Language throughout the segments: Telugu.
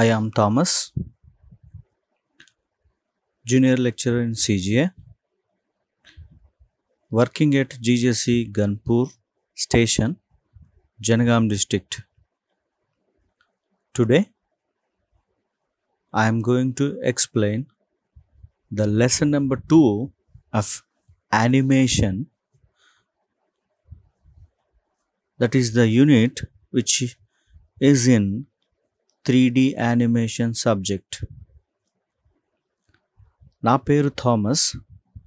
I am Thomas, junior lecturer in CGA, working at GJC Ganpur Station, Janagam district. Today, I am going to explain the lesson number 2 of animation that is the unit which is in three D animation subject నా పేరు థామస్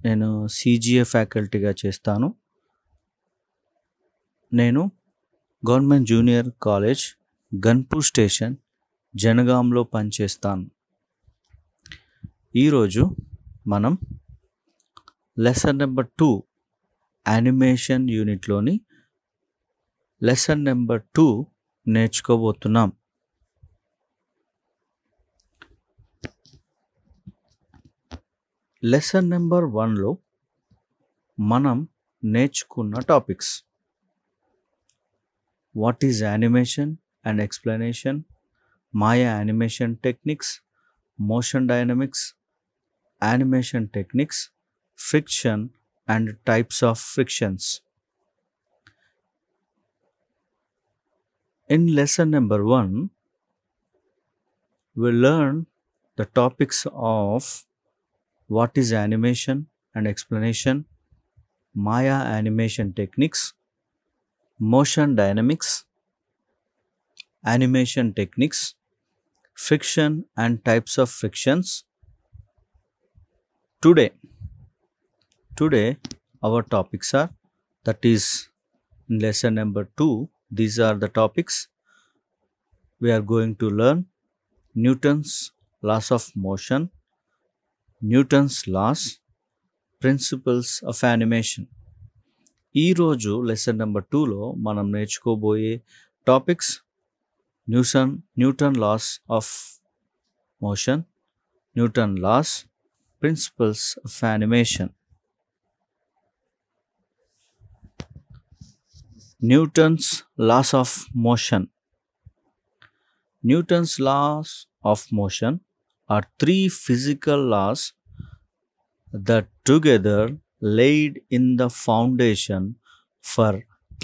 నేను సీజీఏ ఫ్యాకల్టీగా చేస్తాను నేను government junior college Ghanpur station జనగాంలో పనిచేస్తాను ఈరోజు మనం లెసన్ నెంబర్ టూ యానిమేషన్ యూనిట్లోని లెసన్ నెంబర్ టూ నేర్చుకోబోతున్నాం లెసన్ నెంబర్ వన్లో మనం నేర్చుకున్న topics what is animation and explanation Maya animation techniques motion dynamics animation techniques friction and types of frictions In lesson number one, we learn the topics of what is animation and explanation, Maya animation techniques, motion dynamics, animation techniques, friction and types of frictions. Today, today our topics are that is in lesson number 2 these are the topics we are going to learn Newton's laws of motion Newton's laws principles of animation ఈరోజు లెసన్ నెంబర్ టూలో మనం నేర్చుకోబోయే topics Newson Newton laws of motion Newton laws principles of animation Newton's laws of motion Newton's laws of motion are three physical laws that together laid in the foundation for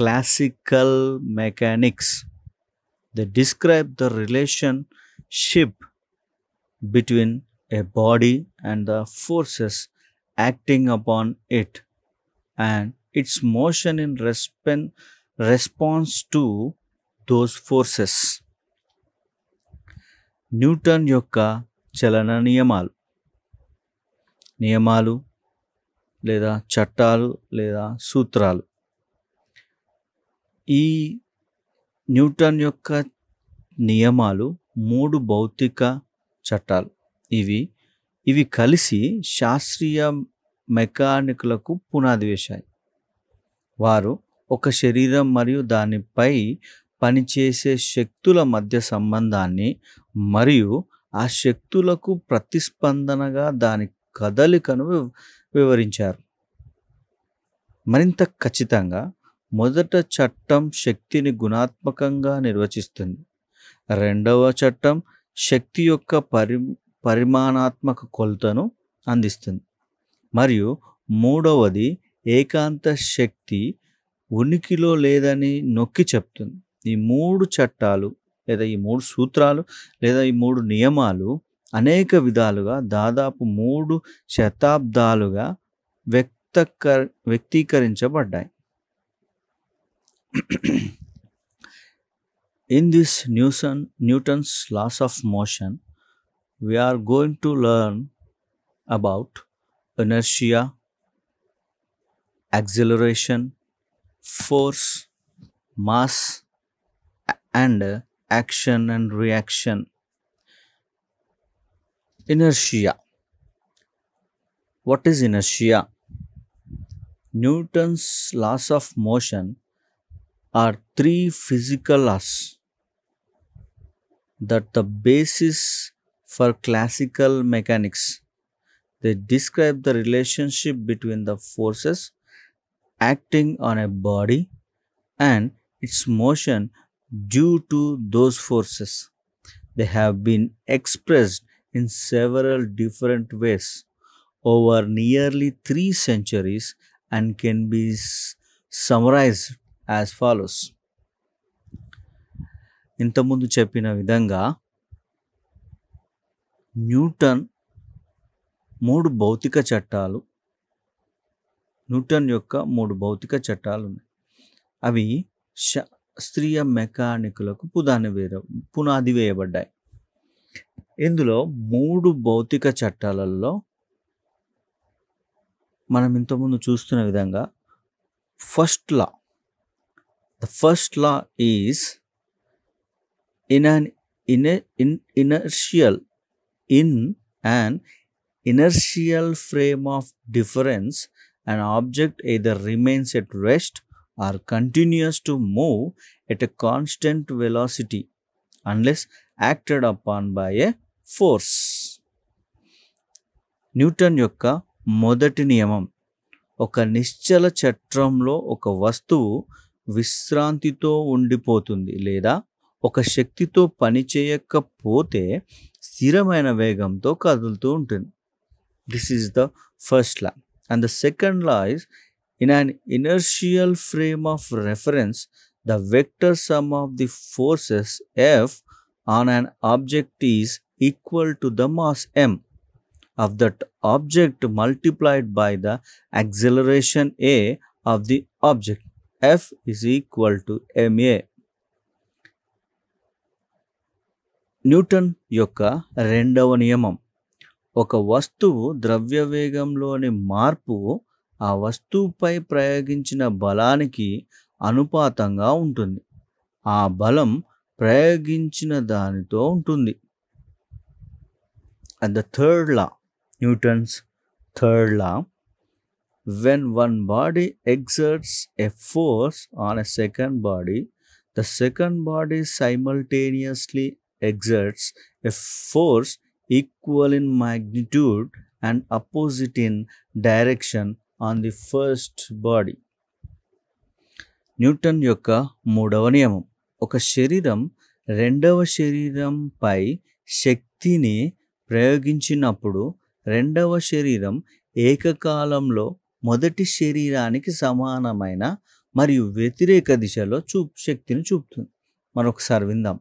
classical mechanics. They describe the relationship between a body and the forces acting upon it and its motion in resp response to those forces. Newton యొక్క చలన నియమాలు నియమాలు లేదా చట్టాలు లేదా సూత్రాలు ఈ న్యూటన్ యొక్క నియమాలు మూడు భౌతిక చట్టాలు ఇవి ఇవి కలిసి శాస్త్రీయ మెకానికులకు పునాది వేశాయి వారు ఒక శరీరం మరియు దానిపై పనిచేసే శక్తుల మధ్య సంబంధాన్ని మరియు ఆ శక్తులకు ప్రతిస్పందనగా దాని కదలికను వివరించారు మరింత ఖచ్చితంగా మొదట చట్టం శక్తిని గుణాత్మకంగా నిర్వచిస్తుంది రెండవ చట్టం శక్తి యొక్క పరి పరిమాణాత్మక కొలతను అందిస్తుంది మరియు మూడవది ఏకాంత శక్తి ఉనికిలో లేదని నొక్కి చెప్తుంది ఈ మూడు చట్టాలు లేదా ఈ మూడు సూత్రాలు లేదా ఈ మూడు నియమాలు అనేక విధాలుగా దాదాపు మూడు శతాబ్దాలుగా వ్యక్త వ్యక్తీకరించబడ్డాయి in this Newson Newton's laws of motion we are going to learn about inertia acceleration force mass and action and reaction inertia what is inertia newton's laws of motion are three physical laws that the basis for classical mechanics they describe the relationship between the forces acting on a body and its motion due to those forces. They have been expressed in several different ways over nearly three centuries and can be summarized as follows. ఇంతకుముందు చెప్పిన విధంగా న్యూటన్ మూడు భౌతిక చట్టాలు న్యూటన్ యొక్క మూడు భౌతిక చట్టాలు ఉన్నాయి అవి స్త్రీయ మెకానికులకు పునాది వేయ పునాది వేయబడ్డాయి ఇందులో మూడు భౌతిక చట్టాలలో మనం ఇంతకుముందు చూస్తున్న విధంగా first law the first law is in an in inertial in an inertial frame of difference and object either remains at rest are to move at a constant constant velocity acted up on by a force Newton యొక్క మొదటి నియమం ఒక నిశ్చల చట్రంలో ఒక వస్తువు విశ్రాంతితో ఉండిపోతుంది లేదా ఒక శక్తితో పనిచేయకపోతే స్థిరమైన వేగంతో కదులుతూ ఉంటుంది this is the first law and the second law is In an inertial frame of reference, the vector sum of the forces F on an object is equal to the mass m of that object multiplied by the acceleration a of the object. F is equal to ma. Newton యొక్క రెండవ నియమం dravya వస్తువు ద్రవ్యవేగంలోని marpu. ఆ వస్తువుపై ప్రయోగించిన బలానికి అనుపాతంగా ఉంటుంది ఆ బలం ప్రయోగించిన దానితో ఉంటుంది And the third law, Newton's third law, when one body exerts a force on a second body, the second body simultaneously exerts a force equal in magnitude and opposite in direction on the first body Newton యొక్క మూడవ నియమం ఒక శరీరం రెండవ శరీరంపై శక్తిని ప్రయోగించినప్పుడు రెండవ శరీరం ఏకకాలంలో మొదటి శరీరానికి సమానమైన మరియు వ్యతిరేక దిశలో చూ శక్తిని చూపుతుంది మరొకసారి విందాం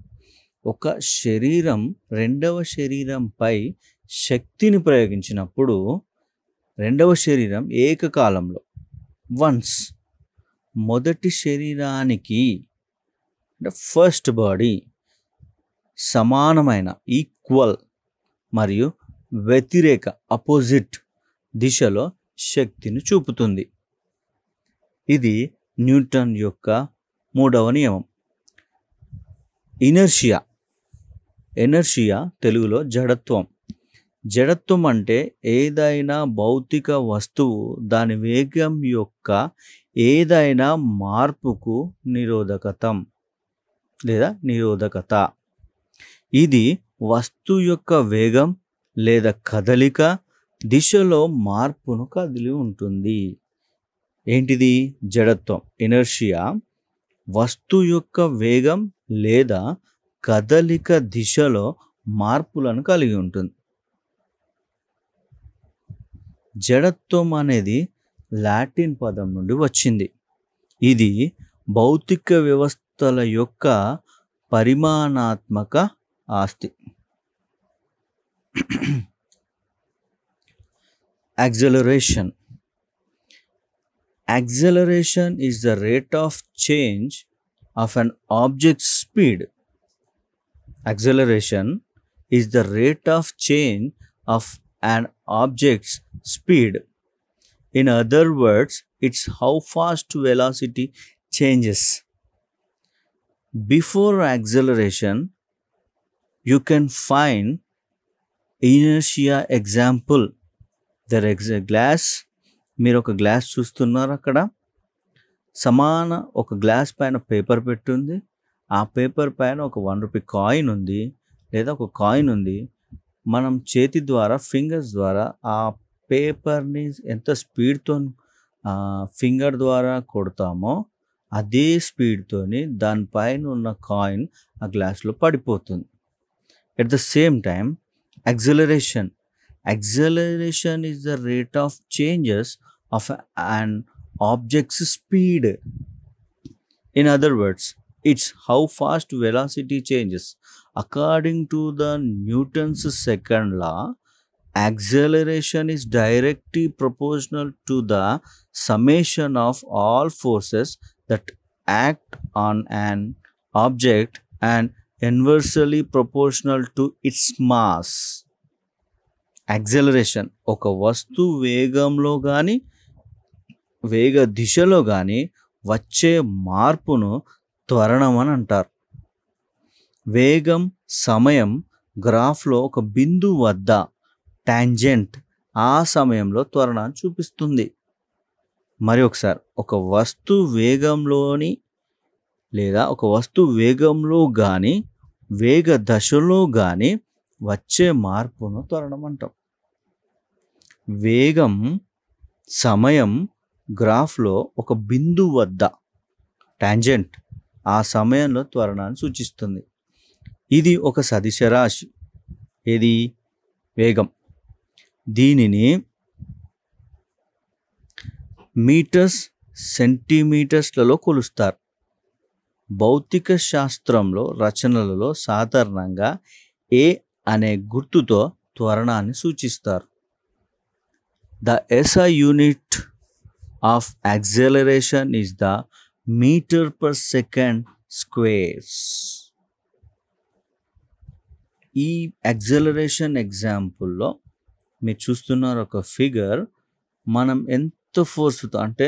ఒక శరీరం రెండవ శరీరంపై శక్తిని ప్రయోగించినప్పుడు రెండవ శరీరం ఏకకాలంలో వన్స్ మొదటి శరీరానికి అంటే ఫస్ట్ బాడీ సమానమైన ఈక్వల్ మరియు వ్యతిరేక అపోజిట్ దిశలో శక్తిని చూపుతుంది ఇది న్యూటన్ యొక్క మూడవ నియమం ఇనర్షియా ఎనర్షియా తెలుగులో జడత్వం జడత్వం అంటే ఏదైనా భౌతిక వస్తువు దాని వేగం యొక్క ఏదైనా మార్పుకు నిరోధకతం లేదా నిరోధకత ఇది వస్తు యొక్క వేగం లేదా కదలిక దిశలో మార్పును కదిలి ఉంటుంది ఏంటిది జడత్వం ఇనర్షియా వస్తు యొక్క వేగం లేదా కదలిక దిశలో మార్పులను కలిగి ఉంటుంది జడత్వం అనేది లాటిన్ పదం నుండి వచ్చింది ఇది భౌతిక వ్యవస్థల యొక్క పరిమాణాత్మక ఆస్తి acceleration acceleration is the rate of change of an object speed acceleration is the rate of change of an object's speed. In other words, it's how fast velocity changes. Before acceleration, you can find inertia inertia example దర్ ఎగ్జ గ్లాస్ మీరు ఒక గ్లాస్ చూస్తున్నారు అక్కడ సమాన ఒక గ్లాస్ పైన పేపర్ పెట్టుంది ఆ పేపర్ పైన ఒక వన్ రూపీ కాయిన్ ఉంది లేదా ఒక కాయిన్ ఉంది మనం చేతి ద్వారా ఫింగర్స్ ద్వారా ఆ పేపర్ని ఎంత స్పీడ్తో ఫింగర్ ద్వారా కొడతామో అదే స్పీడ్తో దానిపైన ఉన్న కాయిన్ ఆ గ్లాస్లో పడిపోతుంది at the same time acceleration acceleration is the rate of changes of and objects speed in other words it's how fast velocity changes according to the Newton's second law acceleration is directly proportional to the summation of all forces that act on an object and inversely proportional to its mass acceleration ఒక వస్తు వేగంలో కానీ వేగ దిశలో కానీ వచ్చే మార్పును త్వరణం అని అంటారు వేగం సమయం గ్రాఫ్లో ఒక బిందు వద్ద ట్యాంజెంట్ ఆ సమయంలో త్వరణాన్ని చూపిస్తుంది మరి ఒకసారి ఒక వస్తు వేగంలోని లేదా ఒక వస్తు వేగంలో కానీ వేగ దశలో కానీ వచ్చే మార్పును త్వరణం అంటాం వేగం సమయం గ్రాఫ్లో ఒక బిందు వద్ద ట్యాంజెంట్ ఆ సమయంలో త్వరణాన్ని సూచిస్తుంది ఇది ఒక సదిశ రాశి ఏది వేగం దీనిని మీటర్స్ సెంటీమీటర్స్లలో కొలుస్తారు భౌతిక శాస్త్రంలో రచనలలో సాధారణంగా ఏ అనే గుర్తుతో త్వరణాన్ని సూచిస్తారు the SI unit of acceleration is the metre per second squares ఈ యాక్సలరేషన్ ఎగ్జాంపుల్లో మీరు చూస్తున్నారు ఒక ఫిగర్ మనం ఎంత ఫోర్స్తో అంటే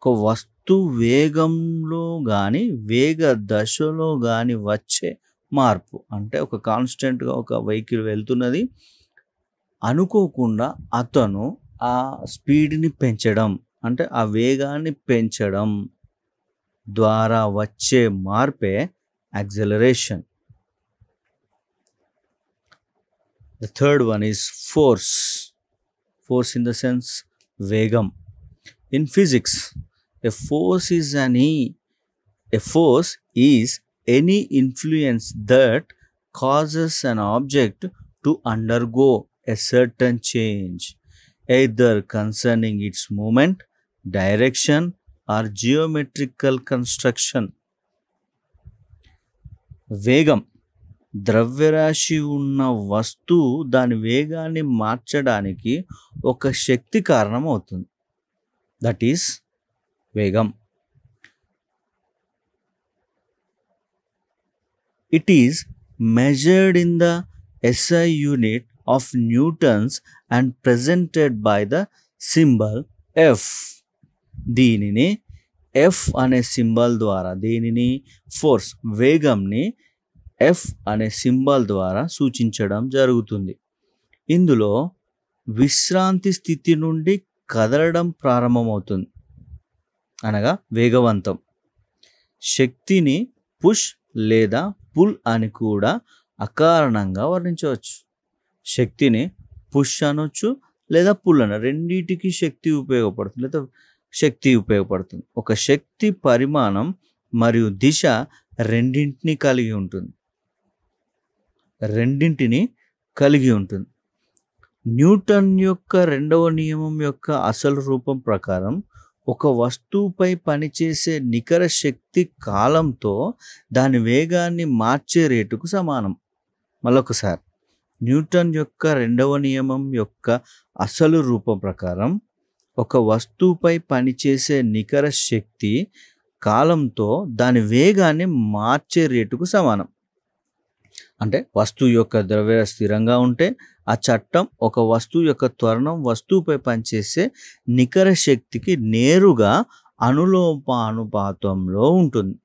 ఒక వస్తువు వేగంలో కానీ వేగ దశలో కానీ వచ్చే మార్పు అంటే ఒక కాన్స్టెంట్గా ఒక వెహికల్ వెళ్తున్నది అనుకోకుండా అతను ఆ స్పీడ్ని పెంచడం అంటే ఆ వేగాన్ని పెంచడం ద్వారా వచ్చే మార్పే acceleration The third one is force. Force in the sense vegam. In physics, a force is an e. A force is any influence that causes an object to undergo a certain change, either concerning its movement, direction, or geometrical construction. Vegam ద్రవ్యరాశి ఉన్న వస్తువు దాని వేగాన్ని మార్చడానికి ఒక శక్తి కారణం అవుతుంది దట్ ఈస్ వేగం it is measured in the SI unit of newtons and presented by the symbol F దీనిని ఎఫ్ అనే సింబల్ ద్వారా దీనిని ఫోర్స్ వేగంని ఎఫ్ అనే సింబల్ ద్వారా సూచించడం జరుగుతుంది ఇందులో విశ్రాంతి స్థితి నుండి కదలడం ప్రారంభమవుతుంది అనగా వేగవంతం శక్తిని పుష్ లేదా పుల్ అని కూడా అకారణంగా వర్ణించవచ్చు శక్తిని పుష్ అనొచ్చు లేదా పుల్ అన రెండింటికి శక్తి ఉపయోగపడుతుంది లేదా శక్తి ఉపయోగపడుతుంది ఒక శక్తి పరిమాణం మరియు దిశ రెండింటిని కలిగి ఉంటుంది రెండింటిని కలిగి ఉంటుంది న్యూటన్ యొక్క రెండవ నియమం యొక్క అసలు రూపం ప్రకారం ఒక వస్తువుపై పనిచేసే నికర శక్తి కాలంతో దాని వేగాన్ని మార్చే రేటుకు సమానం మరొకసారి న్యూటన్ యొక్క రెండవ నియమం యొక్క అసలు రూపం ప్రకారం ఒక వస్తువుపై పనిచేసే నికర శక్తి కాలంతో దాని వేగాన్ని మార్చే రేటుకు సమానం అంటే వస్తువు యొక్క ద్రవ్య స్థిరంగా ఉంటే ఆ చట్టం ఒక వస్తువు యొక్క త్వరణం వస్తువుపై పనిచేసే నికర శక్తికి నేరుగా అనులోపానుపాతంలో ఉంటుంది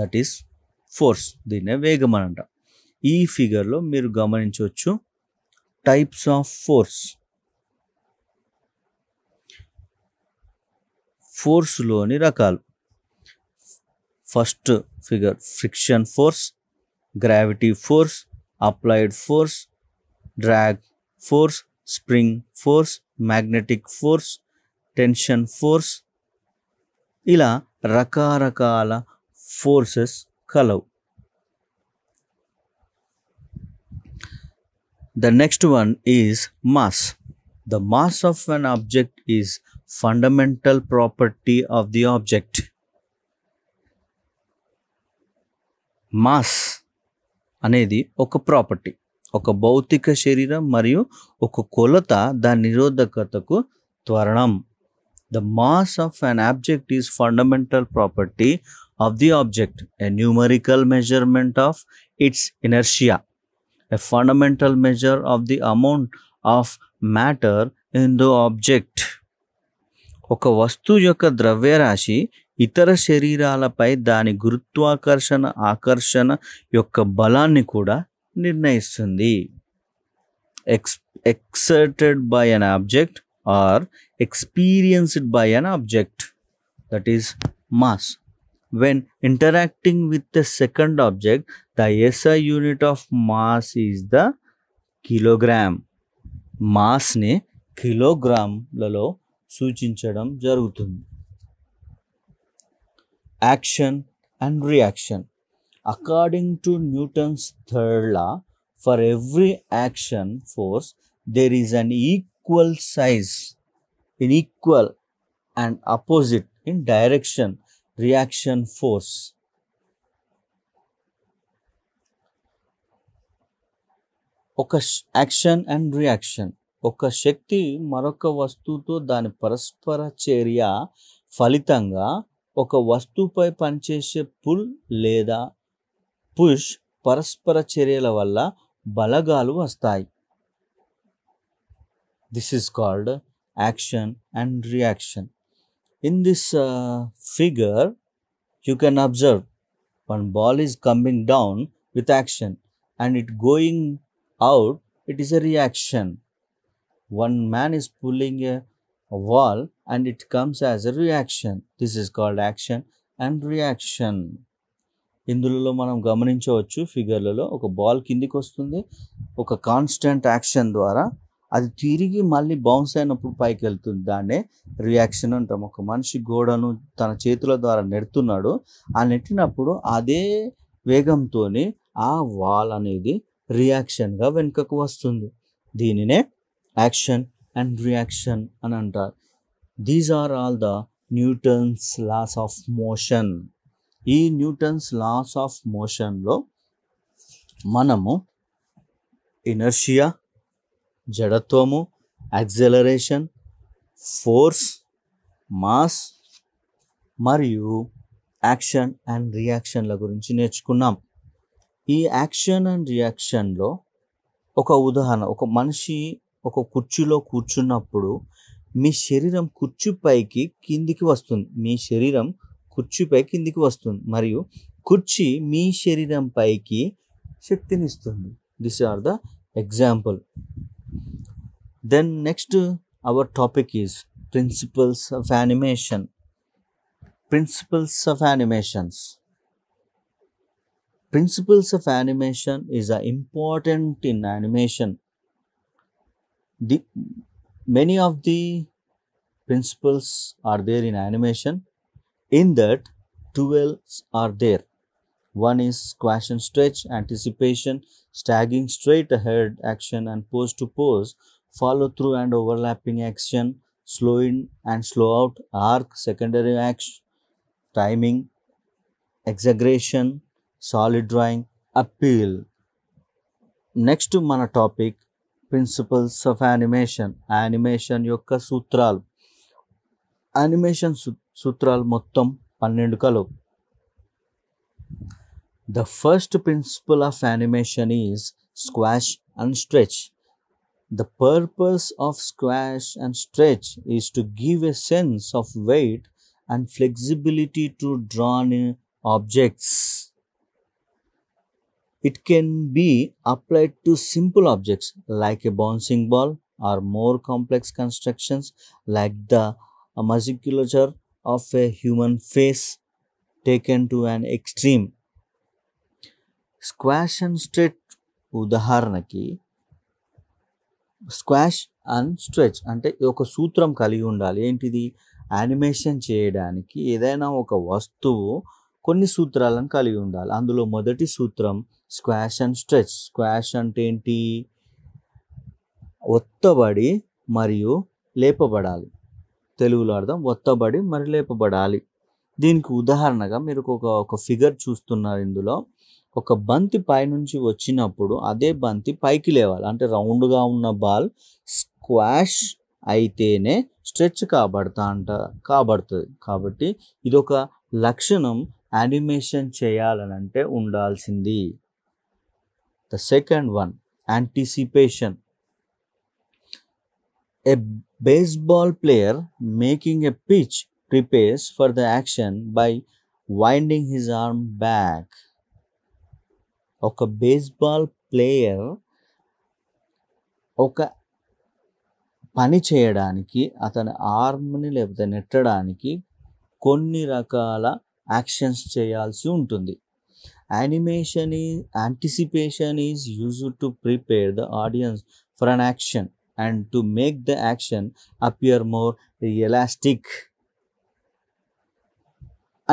దట్ ఈస్ ఫోర్స్ దీన్నే వేగం అని అంట ఈ ఫిగర్లో మీరు గమనించవచ్చు టైప్స్ ఆఫ్ ఫోర్స్ ఫోర్స్లోని రకాలు first figure friction force gravity force, applied force, drag force, spring force, magnetic force, tension force. Ila raka rakala forces kalau. The next one is mass. The mass of an object is fundamental property of the object. Mass అనేది ఒక ప్రాపర్టీ ఒక భౌతిక శరీరం మరియు ఒక కొలత దాని నిరోధకతకు త్వరణం the mass of an object is fundamental property of the object a numerical measurement of its inertia a fundamental measure of the amount of matter in the object ఒక వస్తువు యొక్క ద్రవ్యరాశి ఇతర శరీరాలపై దాని గురుత్వాకర్షణ ఆకర్షణ యొక్క బలాన్ని కూడా నిర్ణయిస్తుంది ex exerted by an object or experienced by an object that is mass when interacting with the second object the SI unit of mass is the kilogram మాస్ని కిలోగ్రామ్లలో సూచించడం జరుగుతుంది action and reaction. According to Newton's third law, for every action force, there is an equal size, in equal and opposite in direction, reaction force. Action and reaction. ఒక శక్తి మరొక వస్తువుతో దాని పరస్పర చర్య ఫలితంగా ఒక వస్తువుపై పనిచేసే పుల్ లేదా పుష్ పరస్పర చర్యల వల్ల బలగాలు వస్తాయి this is called action and reaction in this figure you can observe one ball is coming down with action and it going out it is a reaction. One man is pulling a wall and it comes as a reaction. This is called action and reaction. ఇందులో మనం గమనించవచ్చు ఫిగర్లలో ఒక బాల్ కిందికి వస్తుంది ఒక కాన్స్టెంట్ యాక్షన్ ద్వారా అది తిరిగి మళ్ళీ బౌన్స్ అయినప్పుడు పైకి వెళ్తుంది దాన్నే రియాక్షన్ అంటాం ఒక మనిషి గోడను తన చేతుల ద్వారా నెడుతున్నాడు ఆ నెట్టినప్పుడు అదే వేగంతో ఆ వాల్ అనేది రియాక్షన్గా వెనుకకు వస్తుంది దీనినే యాక్షన్ అండ్ రియాక్షన్ అని అంటారు these are all the Newton's laws of motion ఈ న్యూటన్స్ లాస్ ఆఫ్ మోషన్లో మనము ఇనర్షియా జడత్వము యాక్సెలరేషన్ ఫోర్స్ మాస్ మరియు యాక్షన్ అండ్ రియాక్షన్ల గురించి నేర్చుకున్నాం ఈ యాక్షన్ అండ్ రియాక్షన్లో ఒక ఉదాహరణ ఒక మనిషి ఒక కుర్చీలో కూర్చున్నప్పుడు మీ శరీరం కుర్చీపైకి కిందికి వస్తుంది మీ శరీరం కుర్చీపై కిందికి వస్తుంది మరియు కుర్చీ మీ శరీరం పైకి శక్తినిస్తుంది these are the example then next our topic is principles of animation principles of animations principles of animation is a important in animation the many of the principles are there in animation in that tools are there one is squash and stretch anticipation staggering straight ahead action and pose to pose follow through and overlapping action slow in and slow out arc secondary action timing exaggeration solid drawing appeal Next to monotopic principles of animation animation యొక్క సూత్రాలు యానిమేషన్ సూత్రాలు మొత్తం పన్నెండు కలవు the first principle of animation is squash and stretch the purpose of squash and stretch is to give a sense of weight and flexibility to drawn objects It can be applied to simple objects like a bouncing ball or more complex constructions like the musculature of a human face taken to an extreme. Squash and stretch ఉదాహరణకి స్క్వాష్ అండ్ స్ట్రెచ్ అంటే ఒక సూత్రం కలిగి ఉండాలి ఏంటిది యానిమేషన్ చేయడానికి ఏదైనా ఒక వస్తువు కొన్ని సూత్రాలను కలిగి ఉండాలి అందులో మొదటి సూత్రం స్క్వాష్ అండ్ స్ట్రెచ్ స్క్వాష్ అంటే ఏంటి ఒత్తబడి మరియు లేపబడాలి తెలుగులో అర్థం ఒత్తబడి మరి లేపబడాలి దీనికి ఉదాహరణగా మీరు ఒక ఒక ఫిగర్ చూస్తున్నారు ఇందులో ఒక బంతి పైనుంచి వచ్చినప్పుడు అదే బంతి పైకి లేవాలి అంటే రౌండ్గా ఉన్న బాల్ స్క్వాష్ అయితేనే స్ట్రెచ్ కాబడతా అంట కాబడుతుంది కాబట్టి ఇదొక లక్షణం యానిమేషన్ చేయాలనంటే ఉండాల్సింది the second one anticipation a baseball player making a pitch prepares for the action by winding his arm back ఒక బేస్బాల్ ప్లేయర్ ఒక పని చేయడానికి అతని ఆర్మ్ని లేకపోతే నెట్టడానికి కొన్ని రకాల యాక్షన్స్ చేయాల్సి ఉంటుంది యానిమేషన్ ఈ anticipation is use to prepare the audience for an action and to make the action appear more elastic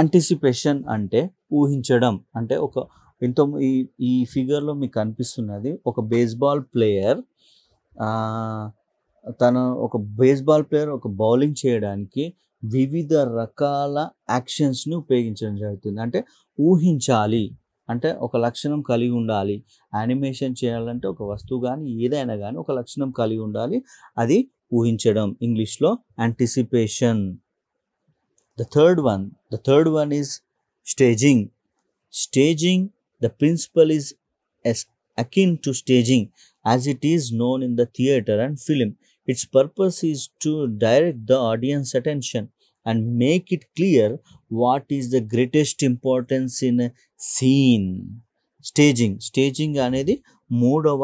anticipation అంటే ఊహించడం అంటే ఒక ఇంత ఈ ఈ ఫిగర్లో మీకు అనిపిస్తున్నది ఒక బేస్బాల్ ప్లేయర్ తను ఒక బేస్బాల్ ప్లేయర్ ఒక బౌలింగ్ చేయడానికి వివిధ రకాల యాక్షన్స్ని ఉపయోగించడం జరుగుతుంది అంటే ఊహించాలి అంటే ఒక లక్షణం కలిగి ఉండాలి యానిమేషన్ చేయాలంటే ఒక వస్తువు కానీ ఏదైనా కానీ ఒక లక్షణం కలిగి ఉండాలి అది ఊహించడం ఇంగ్లీష్లో anticipation the third one the third one is staging staging the principle is akin to staging as it is known in the theatre and film its purpose is to direct the audience attention and make it clear what is the greatest importance in scene staging staging అనేది మూడవ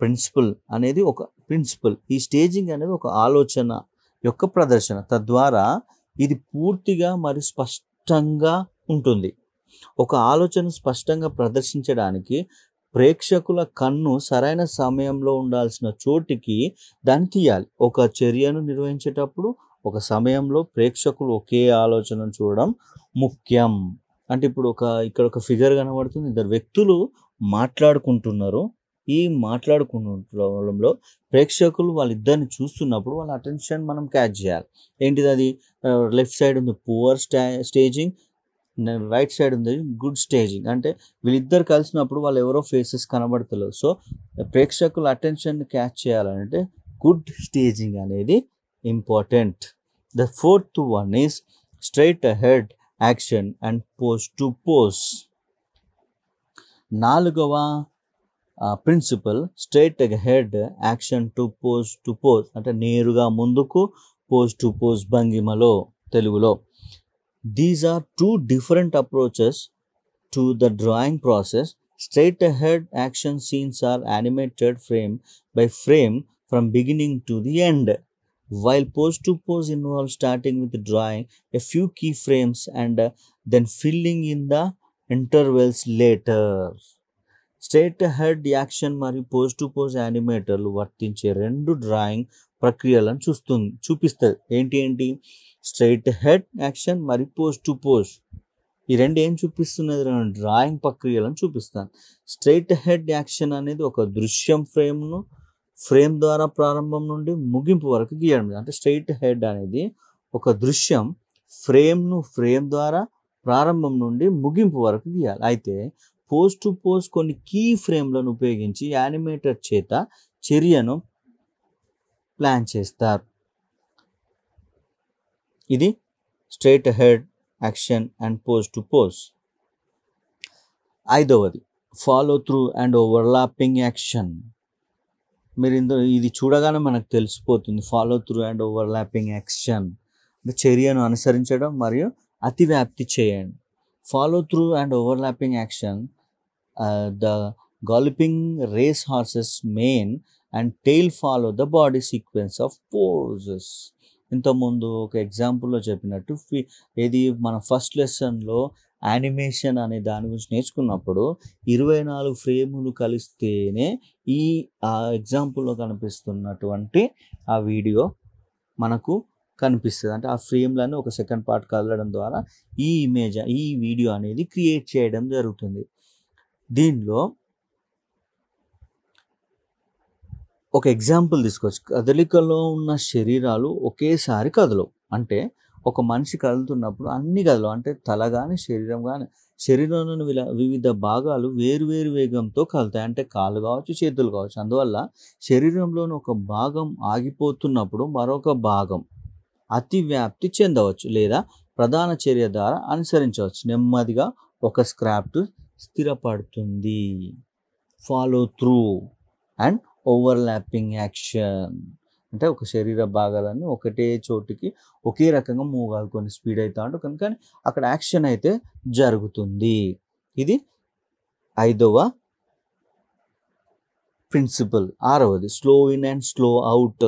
ప్రిన్సిపల్ అనేది ఒక ప్రిన్సిపల్ ఈ స్టేజింగ్ అనేది ఒక ఆలోచన యొక్క ప్రదర్శన తద్వారా ఇది పూర్తిగా మరి స్పష్టంగా ఉంటుంది ఒక ఆలోచన స్పష్టంగా ప్రదర్శించడానికి ప్రేక్షకుల కన్ను సరైన సమయంలో ఉండాల్సిన చోటికి దాన్ని తీయాలి ఒక చర్యను నిర్వహించేటప్పుడు ఒక సమయంలో ప్రేక్షకులు ఒకే ఆలోచనను చూడడం ముఖ్యం అంటే ఇప్పుడు ఒక ఇక్కడ ఒక ఫిగర్ కనబడుతుంది ఇద్దరు వ్యక్తులు మాట్లాడుకుంటున్నారు ఈ మాట్లాడుకుంటులో ప్రేక్షకులు వాళ్ళిద్దరిని చూస్తున్నప్పుడు వాళ్ళ అటెన్షన్ మనం క్యాచ్ చేయాలి ఏంటిది అది లెఫ్ట్ సైడ్ ఉంది పువర్ స్టేజింగ్ రైట్ సైడ్ ఉంది గుడ్ స్టేజింగ్ అంటే వీళ్ళిద్దరు కలిసినప్పుడు వాళ్ళు ఎవరో ఫేసెస్ కనబడతలేదు సో ప్రేక్షకుల అటెన్షన్ క్యాచ్ చేయాలంటే గుడ్ స్టేజింగ్ అనేది important the fourth one is straight head action and pose to pose నాలుగవ principle straight head action to pose to pose అంటే నేరుగా ముందుకు పోజ్ టు పోజ్ భంగిమలో తెలుగులో these are two different approaches to the drawing process straight head action scenes are animated frame by frame from beginning to the end while pose to pose involve starting with drawing a few key frames and then filling in the intervals later straight head action మరియు పోజ్ టు పోజ్ యానిమేటర్లు వర్తించే రెండు డ్రాయింగ్ ప్రక్రియలను చూస్తుంది చూపిస్తుంది ఏంటి ఏంటి స్ట్రైట్ హెడ్ యాక్షన్ మరి పోస్ట్ టు పోజ్ ఈ రెండు ఏం చూపిస్తున్నది డ్రాయింగ్ ప్రక్రియలను చూపిస్తాను స్ట్రైట్ హెడ్ యాక్షన్ అనేది ఒక దృశ్యం ఫ్రేమ్ను ఫ్రేమ్ ద్వారా ప్రారంభం నుండి ముగింపు వరకు గీయడం అంటే స్ట్రైట్ హెడ్ అనేది ఒక దృశ్యం ఫ్రేమ్ను ఫ్రేమ్ ద్వారా ప్రారంభం నుండి ముగింపు వరకు గీయాలి అయితే పోస్ట్ టు పోజ్ కొన్ని కీ ఫ్రేమ్లను ఉపయోగించి యానిమేటర్ చేత చర్యను ప్లాన్ చేస్తారు ఇది straight head action and pose to pose ఐదవది follow through and overlapping action మీరు ఇందు ఇది చూడగానే మనకు తెలిసిపోతుంది follow through and overlapping action చర్యను అనుసరించడం మరియు అతివ్యాప్తి చేయండి follow through and overlapping action the galloping race horses mane and tail follow the body sequence of poses ఇంతకుముందు ఒక ఎగ్జాంపుల్లో చెప్పినట్టు ఫీ ఏది మన ఫస్ట్ లెసన్లో యానిమేషన్ అనే దాని గురించి నేర్చుకున్నప్పుడు ఇరవై నాలుగు ఫ్రేములు కలిస్తేనే ఈ ఆ ఎగ్జాంపుల్లో కనిపిస్తున్నటువంటి ఆ వీడియో మనకు కనిపిస్తుంది అంటే ఆ ఫ్రేమ్లన్నీ ఒక సెకండ్ పార్ట్ కదలడం ద్వారా ఈ ఇమేజ్ ఈ వీడియో అనేది క్రియేట్ చేయడం జరుగుతుంది దీనిలో ఒక ఎగ్జాంపుల్ తీసుకోవచ్చు కదలికలో ఉన్న శరీరాలు ఒకేసారి కదలవు అంటే ఒక మనిషి కదులుతున్నప్పుడు అన్ని కదలవు అంటే తల కానీ శరీరం కానీ శరీరంలోని వివిధ భాగాలు వేరువేరు వేగంతో కదులుతాయి అంటే కాలు కావచ్చు చేతులు కావచ్చు అందువల్ల శరీరంలోని ఒక భాగం ఆగిపోతున్నప్పుడు మరొక భాగం అతి వ్యాప్తి చెందవచ్చు లేదా ప్రధాన చర్య ద్వారా అనుసరించవచ్చు నెమ్మదిగా ఒక స్క్రాప్ట్ స్థిరపడుతుంది follow through and overlapping action అంటే ఒక శరీర భాగాలన్నీ ఒకటే చోటుకి ఒకే రకంగా మూవ్ కొన్ని స్పీడ్ అవుతా ఉంటాం కనుక అక్కడ యాక్షన్ అయితే జరుగుతుంది ఇది ఐదవ ప్రిన్సిపల్ ఆరవది slow in and slow out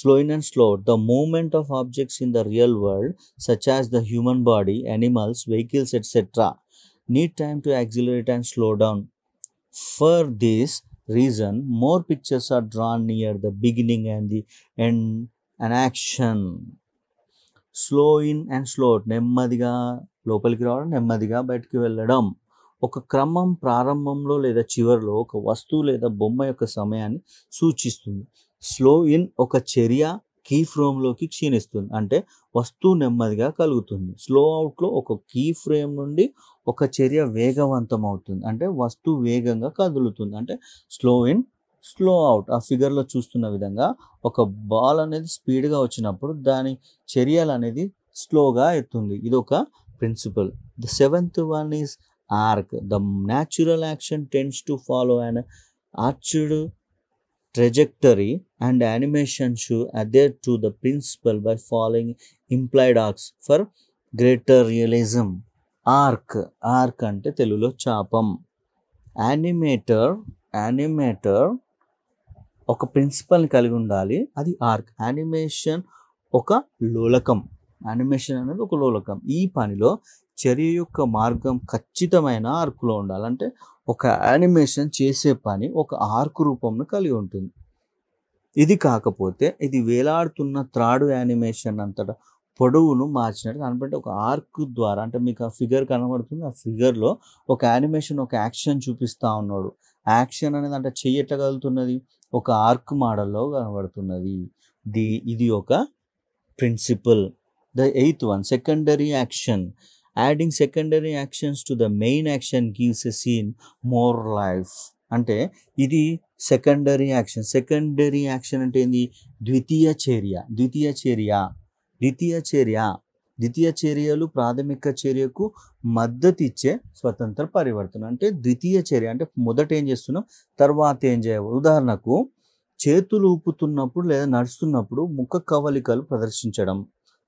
slow in and slow out the movement of objects in the real world such as the human body animals vehicles etcetera need time to accelerate and slow down for this reason more pictures are drawn near the beginning and the end and action slow in and slow out నెమ్మదిగా లోపలికి రావడం నెమ్మదిగా బయటికి వెళ్ళడం ఒక క్రమం ప్రారంభంలో లేదా చివరిలో ఒక వస్తువు లేదా బొమ్మ యొక్క సమయాన్ని సూచిస్తుంది స్లో ఇన్ ఒక చర్య కీ ఫ్రేమ్లోకి క్షీణిస్తుంది అంటే వస్తువు నెమ్మదిగా కలుగుతుంది స్లో అవుట్లో ఒక కీ ఫ్రేమ్ నుండి ఒక చర్య వేగవంతం అవుతుంది అంటే వస్తువు వేగంగా కదులుతుంది అంటే స్లో ఇన్ స్లో అవుట్ ఆ ఫిగర్లో చూస్తున్న విధంగా ఒక బాల్ అనేది స్పీడ్గా వచ్చినప్పుడు దాని చర్యలు అనేది స్లోగా ఎత్తుంది ఇది ఒక principle the seventh one is arc the natural action tends to follow and arched trajectory and animation should adhere to the principle by following implied arcs for greater realism. Arc arc అంటే తెలుగులో చాపం యానిమేటర్ యానిమేటర్ ఒక ప్రిన్సిపల్ని కలిగి ఉండాలి అది ఆర్క్ యానిమేషన్ ఒక లోలకం యానిమేషన్ అనేది ఒక లోలకం ఈ పనిలో చర్య యొక్క మార్గం ఖచ్చితమైన ఆర్కులో ఉండాలంటే ఒక యానిమేషన్ చేసే పని ఒక ఆర్కు రూపంను కలిగి ఉంటుంది ఇది కాకపోతే ఇది వేలాడుతున్న త్రాడు యానిమేషన్ అంతటా పొడవును మార్చినట్టు దానిపంటే ఒక ఆర్క్ ద్వారా అంటే మీకు ఆ ఫిగర్ కనబడుతుంది ఆ ఫిగర్లో ఒక యానిమేషన్ ఒక యాక్షన్ చూపిస్తూ ఉన్నాడు యాక్షన్ అనేది అంటే చెయ్యట ఒక ఆర్క్ మోడల్లో కనబడుతున్నది ది ఇది ఒక principle the eighth one secondary action adding secondary actions to the main action gives a scene more life అంటే ఇది సెకండరీ యాక్షన్ సెకండరీ యాక్షన్ అంటే ఏంది ద్వితీయ చర్య ద్వితీయ చర్య ద్వితీయ చర్య ద్వితీయ చర్యలు ప్రాథమిక చర్యకు మద్దతు ఇచ్చే స్వతంత్ర పరివర్తన అంటే ద్వితీయ చర్య అంటే మొదట ఏం చేస్తున్నాం తర్వాత ఏం చేయవు ఉదాహరణకు చేతులు ఊపుతున్నప్పుడు లేదా నడుస్తున్నప్పుడు ముఖ కవలికలు ప్రదర్శించడం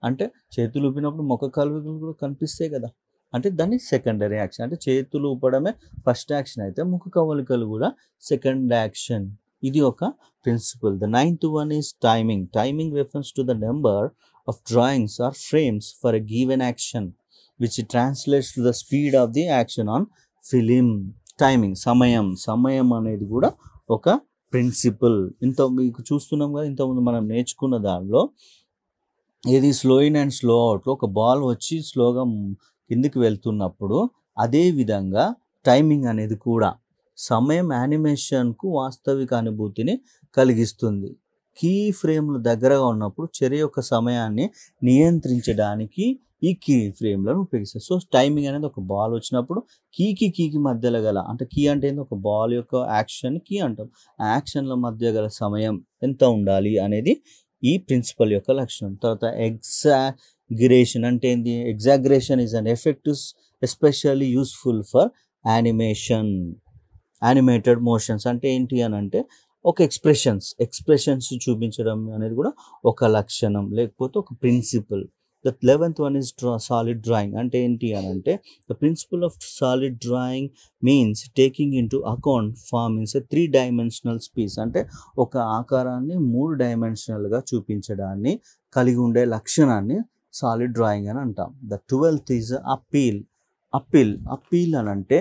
అంటే చేతులు ఊపినప్పుడు ముఖ కలుగులు కూడా కనిపిస్తాయి కదా అంటే దాన్ని సెకండరీ యాక్షన్ అంటే చేతులు ఊపడమే ఫస్ట్ యాక్షన్ అయితే ముఖ కవలికలు కూడా సెకండ్ యాక్షన్ ఇది ఒక principle the ninth one is timing timing reference to the number of drawings or frames for a given action which translates to the speed of the action on film timing సమయం సమయం అనేది కూడా ఒక ప్రిన్సిపల్ ఇంత మీకు చూస్తున్నాం కదా ఇంతకుముందు మనం నేర్చుకున్న దానిలో ఏది స్లో ఇన్ అండ్ స్లో అవుట్లో ఒక బాల్ వచ్చి స్లోగా కిందికి వెళ్తున్నప్పుడు అదే విధంగా టైమింగ్ అనేది కూడా సమయం యానిమేషన్కు వాస్తవిక అనుభూతిని కలిగిస్తుంది కీ ఫ్రేమ్లు దగ్గరగా ఉన్నప్పుడు చర్య యొక్క సమయాన్ని నియంత్రించడానికి ఈ కీ ఫ్రేమ్లను ఉపయోగిస్తారు సో టైమింగ్ అనేది ఒక బాల్ వచ్చినప్పుడు కీకి కీకి మధ్యలో గల అంటే కీ అంటే ఏంటి ఒక బాల్ యొక్క యాక్షన్ కీ అంటాం యాక్షన్ల మధ్య గల సమయం ఎంత ఉండాలి అనేది ఈ ప్రిన్సిపల్ యొక్క లక్షణం తర్వాత ఎగ్జాగ్రేషన్ అంటే ఏంటి exaggeration is an effect especially useful for animation animated motions అంటే ఏంటి అని అంటే ఒక ఎక్స్ప్రెషన్స్ ఎక్స్ప్రెషన్స్ చూపించడం అనేది కూడా ఒక లక్షణం లేకపోతే ఒక principle the eleventh one is draw solid drawing అంటే ఏంటి అని అంటే the principle of solid drawing means taking in to account form means three dimensional space అంటే ఒక ఆకారాన్ని మూడు డైమెన్షనల్గా చూపించడాన్ని కలిగి ఉండే లక్షణాన్ని సాలిడ్ డ్రాయింగ్ అని అంటాం the twelfth is appeal appeal appeal అని అంటే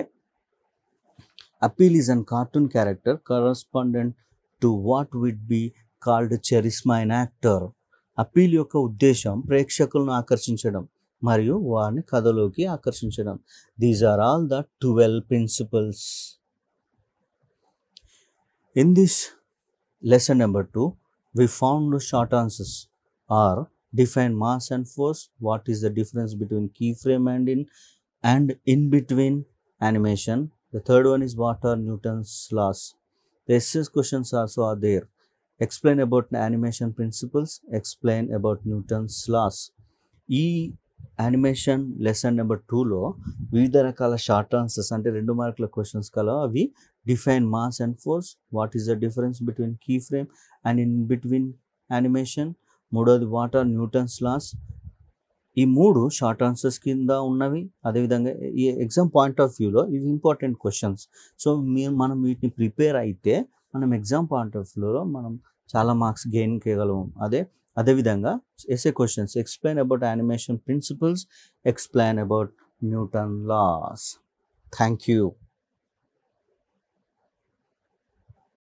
appeal is an cartoon character correspondent to what would be called charismatic actor appeal యొక్క ఉద్దేశం ప్రేక్షకులను ఆకర్షించడం మరియు వారిని కథలోకి ఆకర్షించడం these are all the twelve principles in this lesson number two we found short answers or define mass and force what is the difference between key frame and in and in between animation the third one is what are Newton's laws The SS questions also are explain about animation principles explain about Newton's laws ఈ యానిమేషన్ లెసన్ నెంబర్ టూలో వివిధ రకాల షార్ట్ ఆన్సర్స్ అంటే రెండు మార్కుల క్వశ్చన్స్ కల అవి define mass and force what is the difference between key frame and in between animation మూడోది వాట్ ఆర్ న్యూటన్స్ లాస్ ఈ మూడు షార్ట్ ఆన్సర్స్ కింద ఉన్నవి అదేవిధంగా ఈ ఎగ్జామ్ పాయింట్ ఆఫ్ వ్యూలో ఇవి ఇంపార్టెంట్ క్వశ్చన్స్ సో మీరు మనం వీటిని ప్రిపేర్ అయితే మనం ఎగ్జామ్ పాయింట్ ఆఫ్ వ్యూలో మనం చాలా మార్క్స్ గెయిన్ చేయగలము అదే అదేవిధంగా SA questions explain about animation principles explain about Newton laws thank you